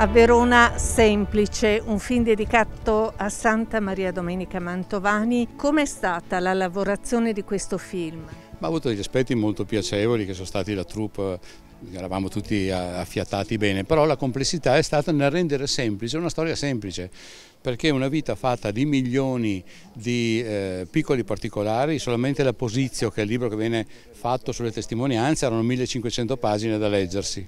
A Verona Semplice, un film dedicato a Santa Maria Domenica Mantovani. Com'è stata la lavorazione di questo film? Ma ha avuto degli aspetti molto piacevoli che sono stati la troupe eh, eravamo tutti affiatati bene, però la complessità è stata nel rendere semplice una storia semplice, perché una vita fatta di milioni di eh, piccoli particolari, solamente la Posizio, che è il libro che viene fatto sulle testimonianze, erano 1500 pagine da leggersi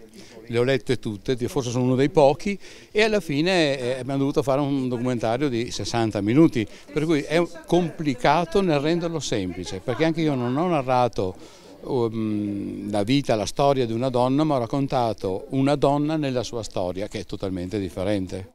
le ho lette tutte, forse sono uno dei pochi e alla fine eh, abbiamo dovuto fare un documentario di 60 minuti, per cui è complicato nel renderlo semplice, perché anche io non ho narrato um, la vita, la storia di una donna, ma ho raccontato una donna nella sua storia, che è totalmente differente.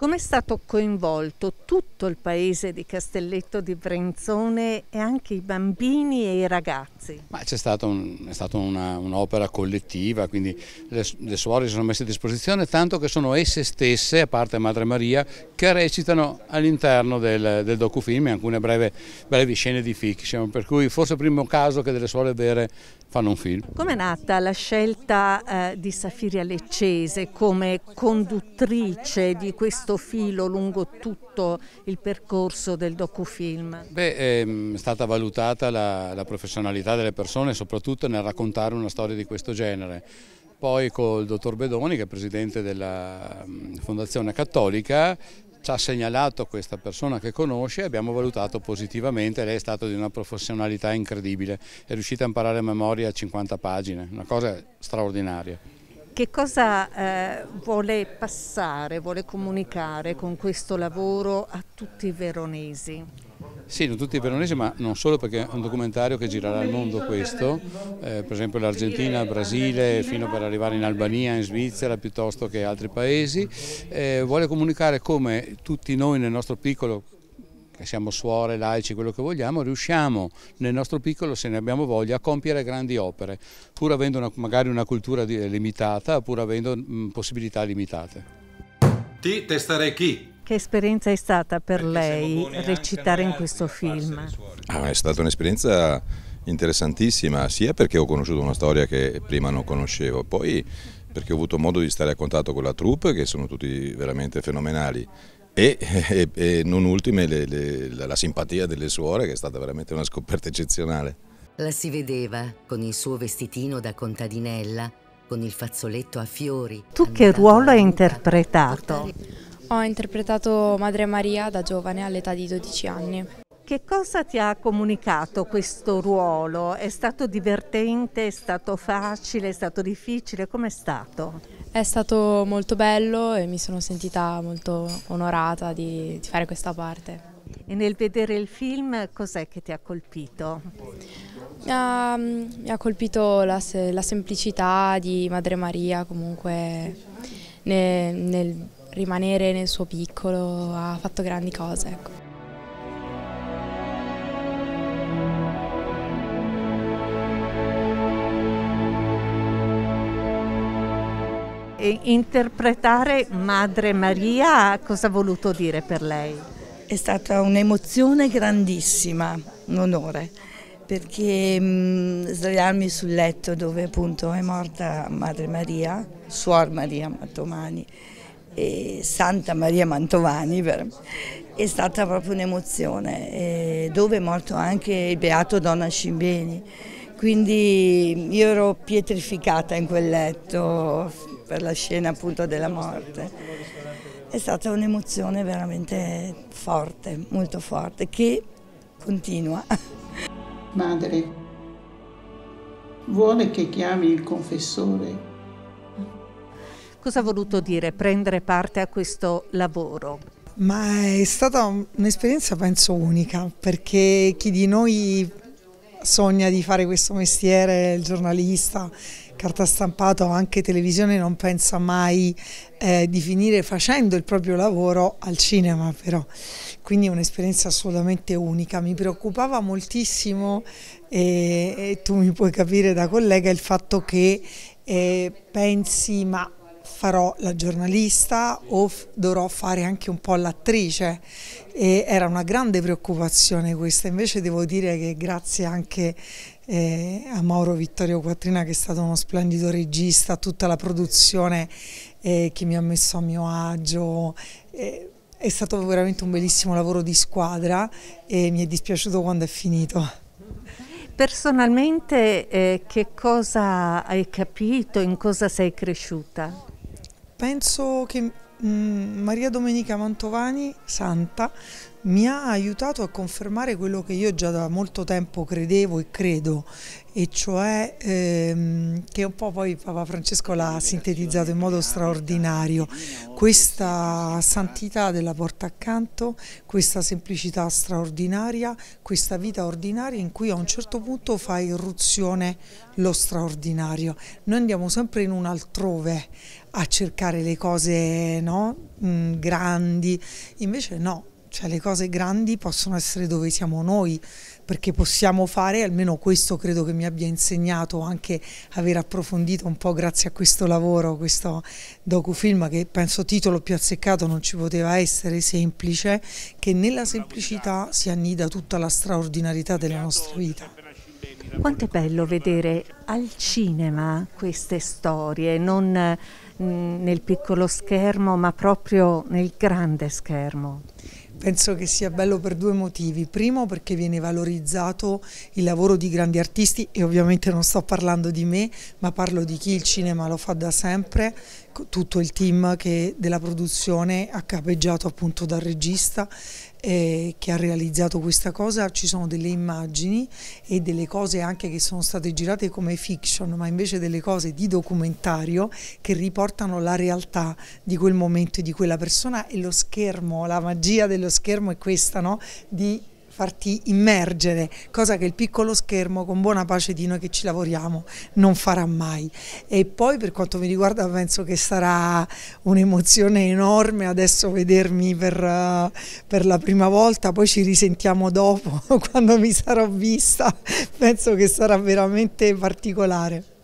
Come è stato coinvolto tutto il paese di Castelletto di Brenzone e anche i bambini e i ragazzi? C'è stata un, un'opera collettiva, quindi le, le, suore si sono messe a disposizione, tanto che sono esse stesse, a parte Madre Maria, che recitano all'interno del, del, docufilm alcune breve, brevi scene di fiction, per cui forse il primo caso che delle suore vere fanno un film. Com'è nata la scelta eh, di Safiria Leccese come conduttrice di questo filo lungo tutto il percorso del docufilm? Beh, ehm, è stata valutata la, la professionalità delle persone, soprattutto nel raccontare una storia di questo genere poi col dottor Bedoni che è presidente della mm, Fondazione Cattolica ci ha segnalato questa persona che conosce e abbiamo valutato positivamente, lei è stata di una professionalità incredibile, è riuscita a imparare a memoria 50 pagine, una cosa straordinaria. Che cosa eh, vuole passare, vuole comunicare con questo lavoro a tutti i veronesi? Sì, non tutti i veronesi, ma non solo perché è un documentario che girerà al mondo questo, eh, per esempio l'Argentina, il Brasile, fino per arrivare in Albania, in Svizzera, piuttosto che altri paesi. Eh, vuole comunicare come tutti noi nel nostro piccolo che siamo suore, laici, quello che vogliamo, riusciamo nel nostro piccolo, se ne abbiamo voglia, a compiere grandi opere, pur avendo una, magari una cultura limitata, pur avendo mh, possibilità limitate. Ti chi? Che esperienza è stata per Perché lei recitare in questo film? Ah, è stata un'esperienza interessantissima, sia perché ho conosciuto una storia che prima non conoscevo, poi perché ho avuto modo di stare a contatto con la troupe, che sono tutti veramente fenomenali, e, e, e non ultime le, le, la simpatia delle suore, che è stata veramente una scoperta eccezionale. La si vedeva con il suo vestitino da contadinella, con il fazzoletto a fiori. Tu che ruolo hai interpretato? Ho interpretato Madre Maria da giovane all'età di 12 anni. Che cosa ti ha comunicato questo ruolo? È stato divertente, è stato facile, è stato difficile? Com'è stato? È stato molto bello e mi sono sentita molto onorata di, di fare questa parte. E nel vedere il film cos'è che ti ha colpito? mi ehm, ha, mi ha colpito la, la, semplicità di Madre Maria comunque nel, nel rimanere nel suo piccolo, ha fatto grandi cose. Ecco. interpretare Madre Maria cosa ha voluto dire per lei? È stata un'emozione grandissima, un onore, perché mh, mm, sdraiarmi sul letto dove appunto è morta Madre Maria, Suor Maria Mattomani, e Santa Maria Mantovani è stata proprio un'emozione, dove è morto anche il beato Donna Scimbeni, quindi io ero pietrificata in quel letto per la scena appunto della morte. È stata un'emozione veramente forte, molto forte, che continua. Madre, vuole che chiami il confessore Cosa ha voluto dire prendere parte a questo lavoro? Ma è stata un'esperienza penso unica perché chi di noi sogna di fare questo mestiere, il giornalista, carta stampata o anche televisione, non pensa mai eh, di finire facendo il proprio lavoro al cinema però. Quindi è un'esperienza assolutamente unica. Mi preoccupava moltissimo e, e, tu mi puoi capire da collega il fatto che eh, pensi ma farò la giornalista o dovrò fare anche un po' l'attrice e era una grande preoccupazione questa, invece devo dire che grazie anche eh, a Mauro Vittorio Quattrina che è stato uno splendido regista, tutta la produzione eh, che mi ha messo a mio agio, eh, è stato veramente un bellissimo lavoro di squadra e mi è dispiaciuto quando è finito. Personalmente eh, che cosa hai capito, in cosa sei cresciuta? penso che mh, mm, Maria Domenica Mantovani, santa, mi ha aiutato a confermare quello che io già da molto tempo credevo e credo, e cioè ehm, che un po' poi Papa Francesco l'ha sintetizzato in modo straordinario, questa santità della porta accanto, questa semplicità straordinaria, questa vita ordinaria in cui a un certo punto fa irruzione lo straordinario. Noi andiamo sempre in un altrove a cercare le cose no? mm, grandi, invece no cioè le cose grandi possono essere dove siamo noi, perché possiamo fare, almeno questo credo che mi abbia insegnato anche aver approfondito un po' grazie a questo lavoro, questo docufilm che penso titolo più azzeccato non ci poteva essere, semplice, che nella semplicità si annida tutta la straordinarietà della nostra vita. Quanto è bello vedere al cinema queste storie, non mm, nel piccolo schermo ma proprio nel grande schermo. Penso che sia bello per due motivi. Primo perché viene valorizzato il lavoro di grandi artisti e ovviamente non sto parlando di me, ma parlo di chi il cinema lo fa da sempre, tutto il team che, della produzione ha capeggiato appunto dal regista eh, che ha realizzato questa cosa ci sono delle immagini e delle cose anche che sono state girate come fiction, ma invece delle cose di documentario che riportano la realtà di quel momento e di quella persona e lo schermo, la magia dello schermo è questa, no? Di farti immergere, cosa che il piccolo schermo con buona pace di noi che ci lavoriamo non farà mai. E poi per quanto mi riguarda penso che sarà un'emozione enorme adesso vedermi per, eh, per la prima volta, poi ci risentiamo dopo quando mi sarò vista, penso che sarà veramente particolare.